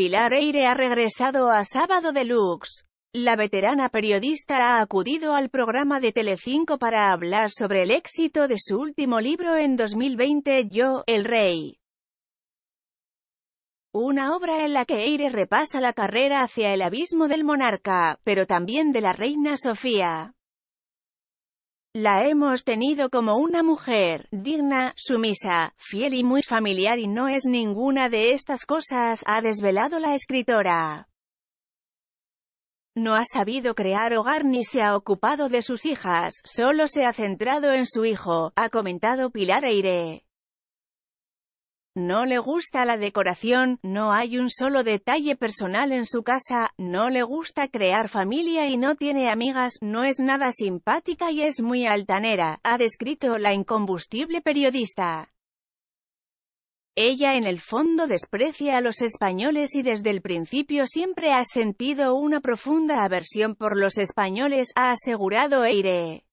Pilar Eire ha regresado a Sábado Deluxe. La veterana periodista ha acudido al programa de Telecinco para hablar sobre el éxito de su último libro en 2020, Yo, el Rey. Una obra en la que Eire repasa la carrera hacia el abismo del monarca, pero también de la reina Sofía. La hemos tenido como una mujer, digna, sumisa, fiel y muy familiar y no es ninguna de estas cosas, ha desvelado la escritora. No ha sabido crear hogar ni se ha ocupado de sus hijas, solo se ha centrado en su hijo, ha comentado Pilar Eire. No le gusta la decoración, no hay un solo detalle personal en su casa, no le gusta crear familia y no tiene amigas, no es nada simpática y es muy altanera, ha descrito la incombustible periodista. Ella en el fondo desprecia a los españoles y desde el principio siempre ha sentido una profunda aversión por los españoles, ha asegurado Eire.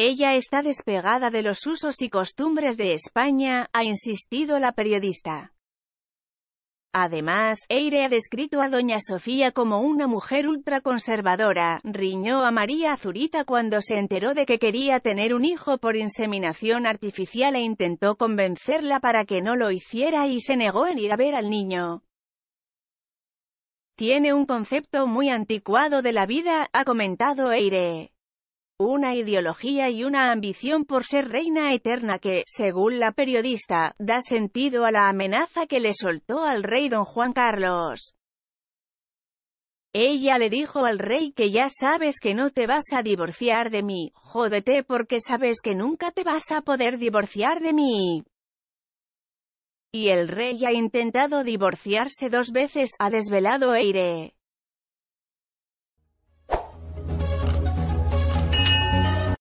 Ella está despegada de los usos y costumbres de España, ha insistido la periodista. Además, Eire ha descrito a Doña Sofía como una mujer ultraconservadora, riñó a María Zurita cuando se enteró de que quería tener un hijo por inseminación artificial e intentó convencerla para que no lo hiciera y se negó en ir a ver al niño. Tiene un concepto muy anticuado de la vida, ha comentado Eire una ideología y una ambición por ser reina eterna que, según la periodista, da sentido a la amenaza que le soltó al rey don Juan Carlos. Ella le dijo al rey que ya sabes que no te vas a divorciar de mí, jódete porque sabes que nunca te vas a poder divorciar de mí. Y el rey ha intentado divorciarse dos veces, ha desvelado Eire.